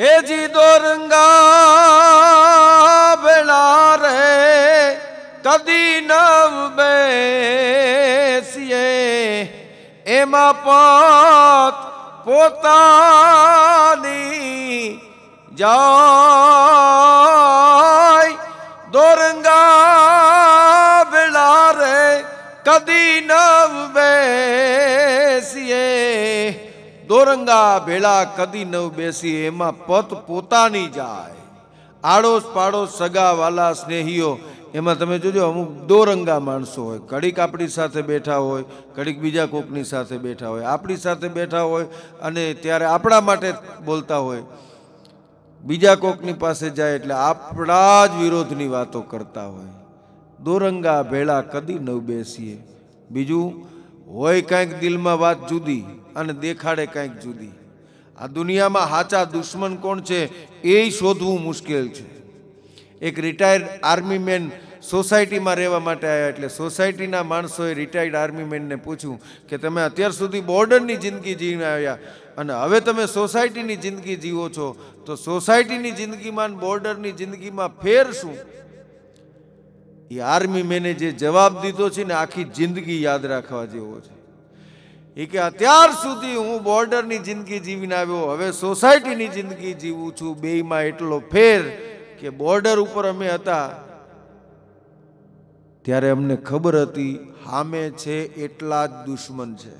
ਏ ਜੀ ਦੋ ਬਿਲਾ ਬਿਨਾ ਰਹੇ ਕਦੀ ਨਵ ਬੇਸੀਏ ਏ ਮਾ ਪਾਤ ਪੋਤਾਨੀ ਜਾਈ ਦੋ ਰੰਗਾ ਬਿਨਾ ਰਹੇ ਕਦੀ ਨਵ ਬੇ દોરંગા ભેળા કદી નવ બેસી એમાં પત પોતાની જાય આડોશ પાડોશ સગા વાલા સ્નેહીઓ એમાં તમે જોજો અમુક દોરંગા માણસો હોય કડીક આપણી સાથે બેઠા હોય કડીક બીજા કોકની સાથે બેઠા હોય આપણી સાથે બેઠા હોય અને ત્યારે આપણા માટે બોલતા હોય બીજા કોકની પાસે જાય એટલે આપણા જ વિરોધની વાતો કરતા હોય દોરંગા ભેળા કદી નવ બેસીએ બીજું હોય કાંઈક દિલમાં વાત જુદી અને દેખાડે કાંઈક જુદી આ દુનિયામાં સાચા દુશ્મન કોણ છે એ શોધવું મુશ્કેલ છે એક રિટાયર્ડ આર્મી મેન સોસાયટીમાં રહેવા માટે આવ્યા એટલે સોસાયટીના માણસોએ રિટાયર્ડ આર્મી મેનને પૂછ્યું કે તમે અત્યાર સુધી બોર્ડરની જિંદગી જીવીને આવ્યા અને હવે તમે સોસાયટીની જિંદગી જીવો છો તો સોસાયટીની જિંદગીમાં બોર્ડરની જિંદગીમાં ફેર શું એ આર્મી મેને જે જવાબ દીધો છે ને આખી જિંદગી યાદ રાખવા જેવો છે એ કે અત્યાર સુધી હું બોર્ડરની જિંદગી જીવીને આવ્યો હવે સોસાયટીની જિંદગી જીવું છું બેયમાં એટલો ફેર કે બોર્ડર ઉપર અમે હતા ત્યારે અમને ખબર હતી હામે છે એટલા જ દુશ્મન છે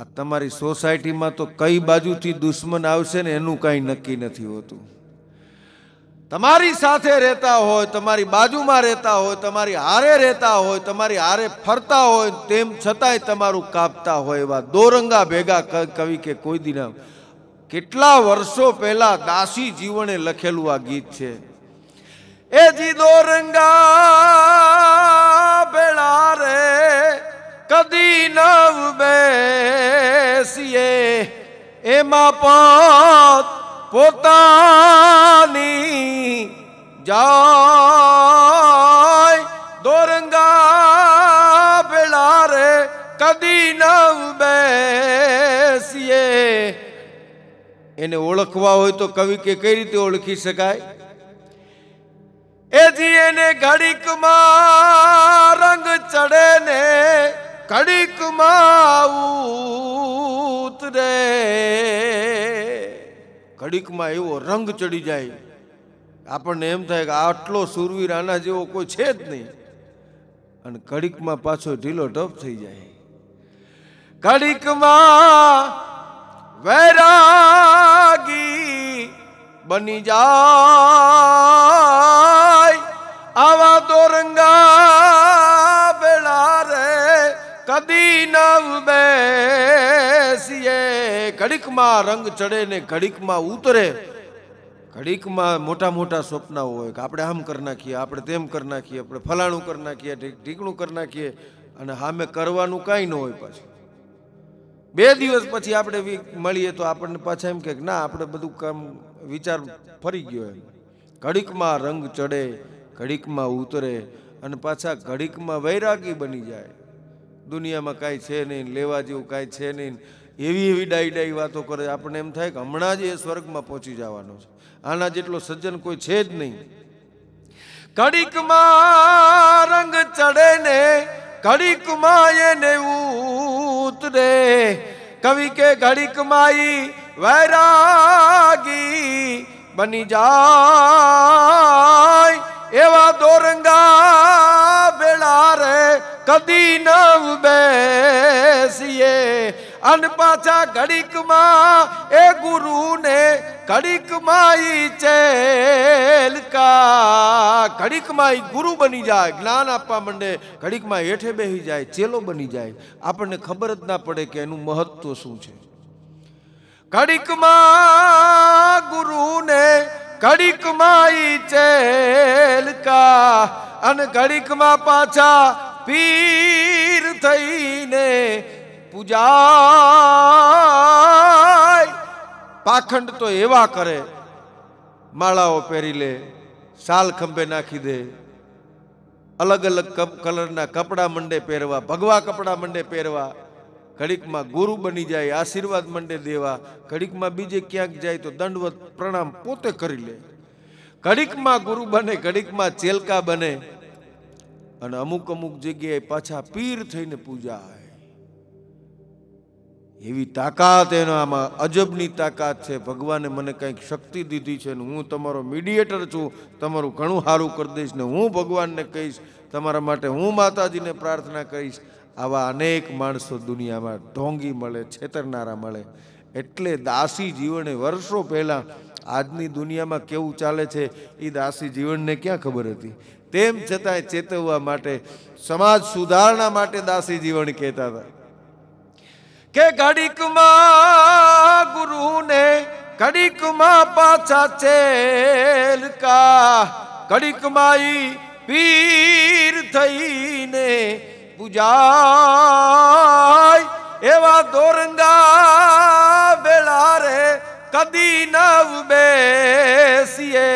આ તમારી સોસાયટીમાં તો કઈ બાજુથી દુશ્મન આવશે ને એનું કાંઈ નક્કી નથી હોતું તમારી સાથે રહેતા હોય તમારી બાજુમાં રહેતા હોય તમારી હારે રહેતા હોય તમારી હારે ફરતા હોય તેમ છતાંય તમારું કાપતા હોય એવા દોરંગા ભેગા કવિ કે કોઈ દિન કેટલા વર્ષો પહેલા દાસી જીવણે લખેલું આ ગીત છે એ જી દોરંગા બેળા રે કદી નવ બેસીએ એમાં પાંચ ਪੋਤਾਨੀ ਜਾਇ ਦੁਰੰਗਾ ਬਿਲਾਰੇ ਕਦੀ ਨਾ ਬੈਸੀਏ ਇਹਨੇ ਉਲਖਵਾ ਹੋਈ ਤੋ ਕਵੀ ਕੇ ਕਈ ਰੀਤੇ ਉਲਖੀ ਸਕਾਇ ਇਹ ਜੀ ਇਹਨੇ ਘੜੀ ਕੁਮਾਰ ਰੰਗ ਚੜੇ ਨੇ ਘੜੀ ਕੁਮਾਉ ਉਤਰੇ ઘડીકમાં એવો રંગ ચડી જાય આપણને એમ થાય કે આટલો સુરવીર આના જેવો કોઈ છે જ નહીં અને ઘડીકમાં પાછો ઢીલો ટપ થઈ જાય ઘડીકમાં વૈરાગી બની જાય આવા તો રંગા બેડા રે કદી ન બે ઘડીકમાં રંગ ચડે ને ઘડીકમાં ઉતરે ઘડીકમાં મોટા મોટા સ્વપ્નાઓ હોય કે આપણે આમ કરી નાખીએ આપણે તેમ કરી નાખીએ આપણે ફલાણું કરી નાખીએ ઢીકણું કરી નાખીએ અને સામે કરવાનું કાંઈ ન હોય પાછું બે દિવસ પછી આપણે મળીએ તો આપણને પાછા એમ કે ના આપણે બધું કામ વિચાર ફરી ગયો એમ ઘડીકમાં રંગ ચડે ઘડીકમાં ઉતરે અને પાછા ઘડીકમાં વૈરાગી બની જાય દુનિયામાં કાંઈ છે નહીં લેવા જેવું કાંઈ છે નહીં એવી એવી ડાઈ ડાઈ વાતો કરે આપણને એમ થાય કે હમણાં જ એ સ્વર્ગમાં પહોંચી જવાનો છે આના જેટલો સજ્જન કોઈ છે જ નહીં કડીકમાં રંગ ચડે ને કડીકમાં એને ઉતરે કવિ કે ઘડીક ઘડીકમાં વૈરાગી બની જાય એવા દોરંગા બેડા રે કદી ન બેસીએ અન પાછા ઘડીકમાં એ ગુરુને ઘડીક ઈ ચેલકા ઘડીકમાં ઈ ગુરુ બની જાય જ્ઞાન આપવા માંડે ઘડીકમાં હેઠે બેહી જાય ચેલો બની જાય આપણને ખબર જ ના પડે કે એનું મહત્વ શું છે ઘડીકમાં ગુરુને ઘડીકમાં ઈ ચેલકા અને ઘડીકમાં પાછા પીર થઈને પૂજાય પાખંડ તો એવા કરે માળાઓ પહેરી લે સાલ ખંભે નાખી દે અલગ અલગ કલરના કપડાં મંડે પહેરવા ભગવા કપડાં મંડે પહેરવા ઘડીકમાં ગુરુ બની જાય આશીર્વાદ મંડે દેવા ઘડીકમાં બીજે ક્યાંક જાય તો દંડવત પ્રણામ પોતે કરી લે ઘડીકમાં ગુરુ બને ઘડીકમાં ચેલકા બને અને અમુક અમુક જગ્યાએ પાછા પીર થઈને પૂજા આવે એવી તાકાત એનો આમાં અજબની તાકાત છે ભગવાને મને કંઈક શક્તિ દીધી છે ને હું તમારો મીડિયેટર છું તમારું ઘણું સારું કરી દઈશ ને હું ભગવાનને કહીશ તમારા માટે હું માતાજીને પ્રાર્થના કરીશ આવા અનેક માણસો દુનિયામાં ઢોંગી મળે છેતરનારા મળે એટલે દાસી જીવને વર્ષો પહેલાં આજની દુનિયામાં કેવું ચાલે છે એ દાસી જીવનને ક્યાં ખબર હતી તેમ છતાંય ચેતવવા માટે સમાજ સુધારણા માટે દાસી જીવન કહેતા હતા કે ઘડીકમાં ગુરુને ઘડીકમાં પાછા ચેલકા ઘડીકમાં ઈ પીર થઈને પૂજાય એવા દોરંગા બેળા રે કદી નવ બેસીએ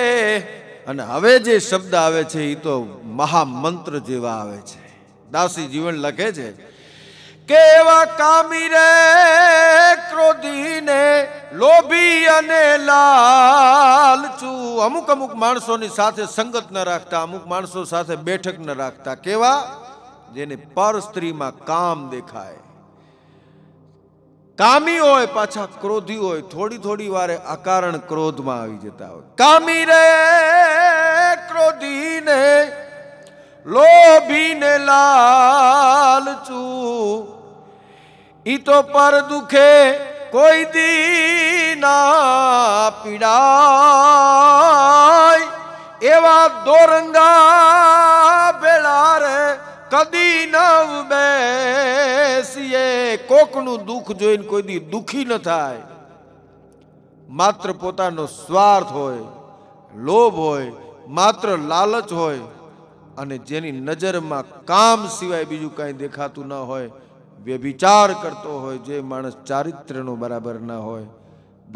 અને હવે જે શબ્દ આવે છે એ તો મહામંત્ર જેવા આવે છે દાસી જીવન લખે છે કેવા કામી રે ક્રોધીને લોભી અને લાલચુ અમુક અમુક માણસોની સાથે સંગત ન રાખતા અમુક માણસો સાથે બેઠક ન રાખતા કેવા જેને પર સ્ત્રીમાં કામ દેખાય કામી હોય પાછા ક્રોધી હોય થોડી થોડી વારે અકારણ ક્રોધમાં આવી જતા હોય કામી રે ક્રોધીને લોભીને લાલચું ઈ તો પર દુખે કોઈ દીના ના પીડાય એવા દોરંગા ભેળા રે કદી નવ બેસીએ કોકનું દુઃખ જોઈને કોઈ દી દુઃખી ન થાય માત્ર પોતાનો સ્વાર્થ હોય લોભ હોય માત્ર લાલચ હોય અને જેની નજરમાં કામ સિવાય બીજું કાંઈ દેખાતું ન હોય વ્યભિચાર કરતો હોય જે માણસ ચારિત્રનો બરાબર ના હોય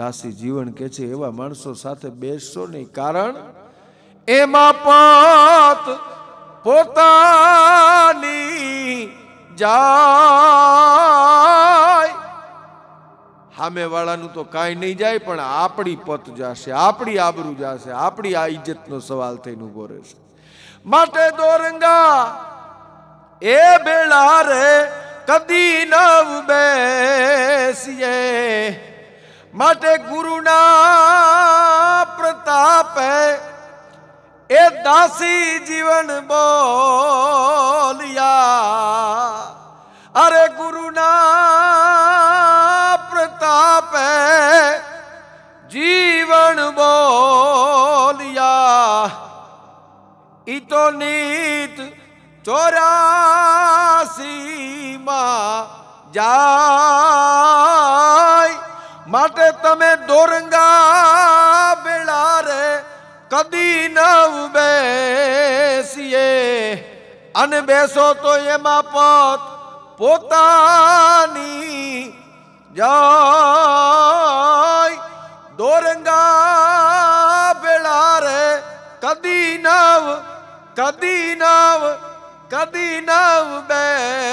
દાસી જીવન કે છે એવા માણસો સાથે બેસશો નહીં કારણ એમાં પાત પોતાની જાય સામે વાળાનું તો કાંઈ નહીં જાય પણ આપણી પત જશે આપણી આબરૂ જશે આપણી આ ઇજ્જતનો સવાલ થઈને ઉભો રહેશે માટે દોરંગા એ બેળા રે ਕਦੀ ਨਾ ਬੈਸੀਏ ਮਾਟੇ ਗੁਰੂ ਨਾ ਪ੍ਰਤਾਪ ਹੈ ਇਹ ਦਾਸੀ ਜੀਵਨ ਬੋਲਿਆ ਅਰੇ ਗੁਰੂ ਨਾ ਪ੍ਰਤਾਪ ਹੈ ਜੀਵਨ ਬੋਲਿਆ ਇਤੋ ਨੀਤ ਚੋਰਾਸੀ ਮਾ ਜਾਈ ਮਾਤੇ ਤਮੇ ਦੋਰੰਗਾ ਬਿਲਾ ਰੇ ਕਦੀ ਨਾ ਬੈਸੀਏ ਅਨ ਬੈਸੋ ਤੋਏ ਮਾ ਪੋਤ ਪੋਤਾ ਨੀ ਜਾਈ ਦੁਰੰਗਾ ਬਿਲਾ ਰੇ ਕਦੀ ਨਾ ਕਦੀ ਨਾ ਕਦੀ ਨਾ ਬੈਸੀਏ